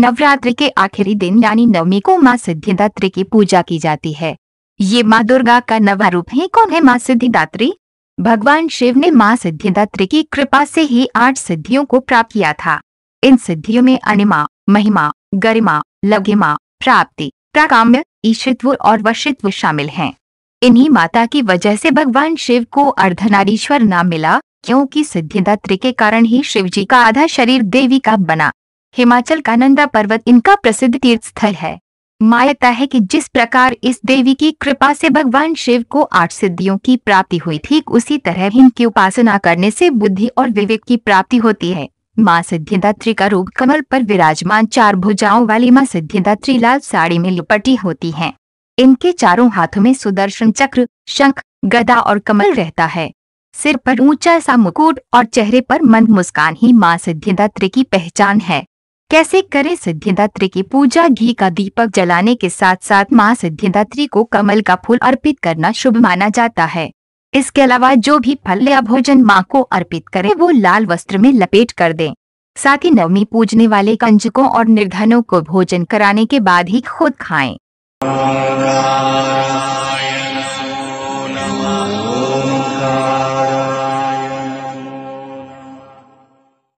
नवरात्रि के आखिरी दिन यानी नवमी को माँ सिद्धिदात्री की पूजा की जाती है ये माँ दुर्गा का नवा रूप है कौन है माँ सिद्धिदात्री भगवान शिव ने माँ सिद्धिदात्री की कृपा से ही आठ सिद्धियों को प्राप्त किया था इन सिद्धियों में अनिमा महिमा गरिमा लघिमा प्राप्ति प्राकाम्य ईशित्व और वशित्व शामिल हैं इन्हीं माता की वजह से भगवान शिव को अर्धनारीश्वर नाम मिला क्योंकि सिद्धिदात्री के कारण ही शिव जी का आधा शरीर देवी का बना हिमाचल का नंदा पर्वत इनका प्रसिद्ध तीर्थ स्थल है मान्यता है कि जिस प्रकार इस देवी की कृपा से भगवान शिव को आठ सिद्धियों की प्राप्ति हुई ठीक उसी तरह इनकी उपासना करने से बुद्धि और विवेक की प्राप्ति होती है माँ सिद्धिदात्री का रूप कमल पर विराजमान चार भुजाओं वाली माँ सिद्धिदात्री लाल साड़ी में लिपटी होती हैं। इनके चारों हाथों में सुदर्शन चक्र शंख गदा और कमल रहता है सिर पर ऊंचा सा मुकुट और चेहरे पर मंद मुस्कान ही माँ सिद्धिदात्री की पहचान है कैसे करें सिद्धिदात्री की पूजा घी का दीपक जलाने के साथ साथ माँ सिद्धिदात्री को कमल का फूल अर्पित करना शुभ माना जाता है इसके अलावा जो भी फल या भोजन माँ को अर्पित करें वो लाल वस्त्र में लपेट कर दें साथ ही नवमी पूजने वाले कंजकों और निर्धनों को भोजन कराने के बाद ही खुद खाएं।